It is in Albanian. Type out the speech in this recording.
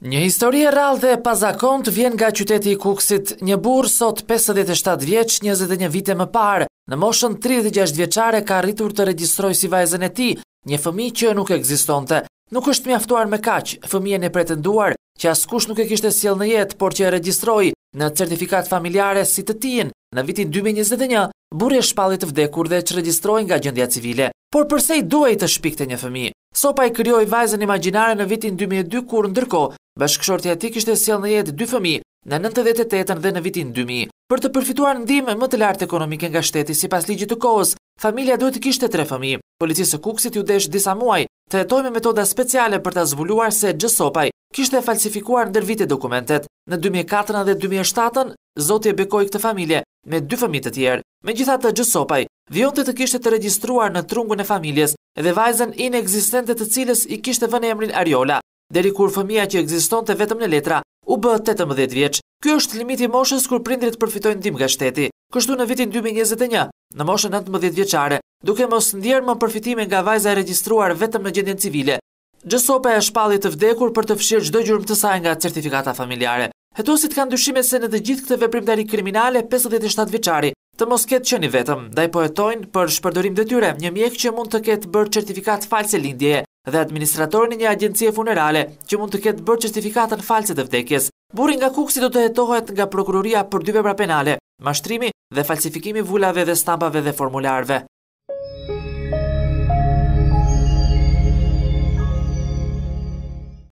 Një historie rral dhe pazakont vjen nga qyteti i Kuksit, një burë sot 57 vjeq, 21 vite më parë, në moshën 36 vjeqare ka rritur të registroj si vajzën e ti, një fëmi që nuk egzistonte. Nuk është mjaftuar me kaqë, fëmije e pretenduar që askush nuk e kishte siel në jetë, por që e registroj në certifikat familjare si të tijin në vitin 2021, burë e shpalit të vdekur dhe që registroj nga gjëndja civile. Por përse i duaj të shpikte një fëmi? Sopa i kryoj vajzën imaginare në vitin 2002, kur ndërko Bashkëshortja ti kishte sjell në jetë dy fëmi, në 98-ën dhe në vitin 2000. Për të përfituar ndihmën më të lartë ekonomike nga shteti sipas ligjit të kohës, familja duhet të kishte tre fëmi. Policisë së Kuksit ju desh disa muaj të hetoj me metoda speciale për ta zbuluar se Gjësopaj kishte falsifikuar ndër vite dokumentet. Në 2004 dhe 2007-ën, zoti e bekoi këtë familje me dy fëmi të tjerë. Megjithatë Gjësopaj Vjonte të kishte të regjistruar në trungun e familjes dhe vajzën inekzistente të cilës i kishte vënë emrin Ariola deri kur fëmija që egziston të vetëm në letra u bë 18 vjeqë. Kjo është limiti moshës kur prindrit përfitojnë dim nga shteti. Kështu në vitin 2021, në moshën 19 vjeqare, duke mos ndjerë më përfitime nga vajza e registruar vetëm në gjendjen civile. Gjësope e shpallit të vdekur për të fshirë gjdo gjurëm të saj nga certifikata familjare. Hetosit kanë dyshime se në të gjithë këtë veprimdari kriminale 57 vjeqari, të mos ketë qëni vetëm, da i pojetojnë për shpërdorim dhe tyre, një mjek që mund të ketë bërë certifikat false lindjeje dhe administratorin një agjencije funerale që mund të ketë bërë qestifikatën false dhe vdekjes. Burin nga kuksi do të jetohet nga prokuroria për dy pebra penale, mashtrimi dhe falsifikimi vullave dhe stampave dhe formularve.